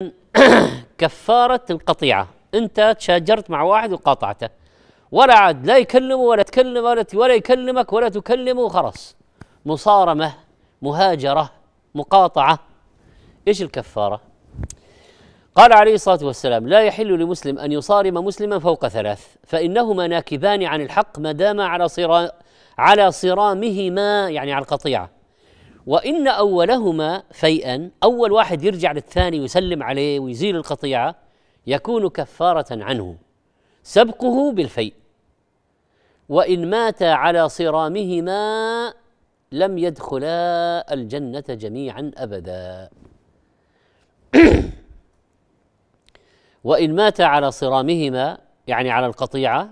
كفارة القطيعة أنت تشاجرت مع واحد وقاطعته ولا عاد لا يكلمه ولا تكلم ولا ولا يكلمك ولا تكلمه خلاص مصارمة مهاجرة مقاطعة ايش الكفارة؟ قال عليه الصلاة والسلام لا يحل لمسلم أن يصارم مسلما فوق ثلاث فإنهما ناكبان عن الحق ما داما على صرا على صرامهما يعني على القطيعة وإن أولهما فيئا أول واحد يرجع للثاني ويسلم عليه ويزيل القطيعة يكون كفارة عنه سبقه بالفيء وإن مات على صرامهما لم يدخلا الجنة جميعا أبدا وإن مات على صرامهما يعني على القطيعة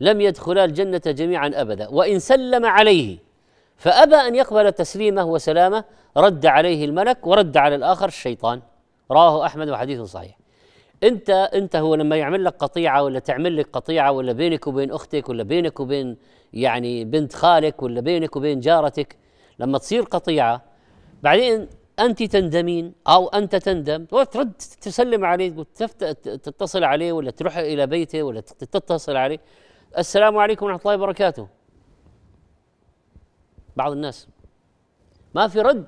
لم يدخلا الجنة جميعا أبدا وإن سلم عليه فأبى أن يقبل تسليمه وسلامه رد عليه الملك ورد على الآخر الشيطان رواه أحمد وحديث صحيح أنت أنت هو لما يعمل لك قطيعة ولا تعمل لك قطيعة ولا بينك وبين أختك ولا بينك وبين يعني بنت خالك ولا بينك وبين جارتك لما تصير قطيعة بعدين أنت تندمين أو أنت تندم وترد تسلم عليه تتصل عليه ولا تروح إلى بيته ولا تتصل عليه السلام عليكم ورحمة الله وبركاته بعض الناس ما في رد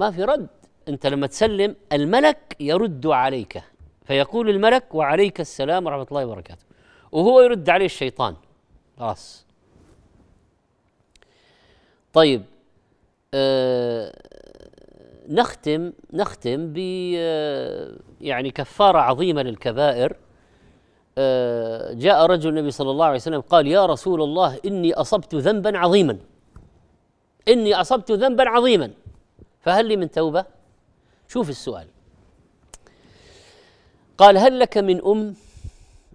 ما في رد انت لما تسلم الملك يرد عليك فيقول الملك وعليك السلام ورحمه الله وبركاته وهو يرد عليه الشيطان خلاص طيب آه نختم نختم ب آه، يعني كفاره عظيمه للكبائر آه جاء رجل النبي صلى الله عليه وسلم قال يا رسول الله اني اصبت ذنبا عظيما إني أصبت ذنبا عظيما فهل لي من توبة؟ شوف السؤال قال هل لك من أم؟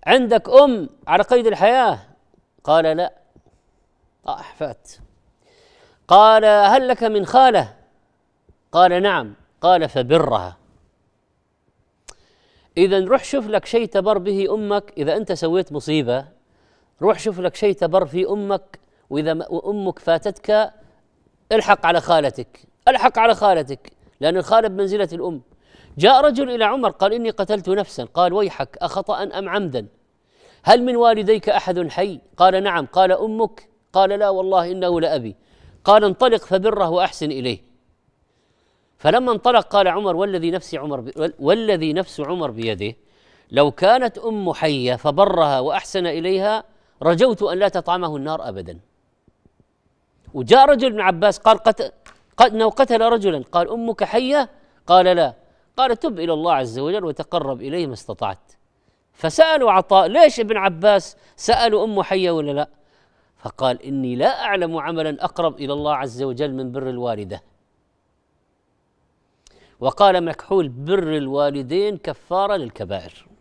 عندك أم على قيد الحياة؟ قال لا آه، أحفات قال هل لك من خالة؟ قال نعم قال فبرها إذا روح شوف لك شيء تبر به أمك إذا أنت سويت مصيبة روح شوف لك شيء تبر في أمك وإذا أمك فاتتك الحق على خالتك الحق على خالتك لأن الخالة بمنزلة الأم جاء رجل إلى عمر قال إني قتلت نفسا قال ويحك أخطأ أم عمدا هل من والديك أحد حي قال نعم قال أمك قال لا والله إنه لأبي قال انطلق فبره وأحسن إليه فلما انطلق قال عمر والذي نفس عمر والذي نفس عمر بيده لو كانت أم حية فبرها وأحسن إليها رجوت أن لا تطعمه النار أبداً وجاء رجل من عباس قال قتل انه قتل رجلا قال امك حيه قال لا قال تب الى الله عز وجل وتقرب اليه ما استطعت فسالوا عطاء ليش ابن عباس سالوا امه حيه ولا لا فقال اني لا اعلم عملا اقرب الى الله عز وجل من بر الوالده وقال مكحول بر الوالدين كفاره للكبائر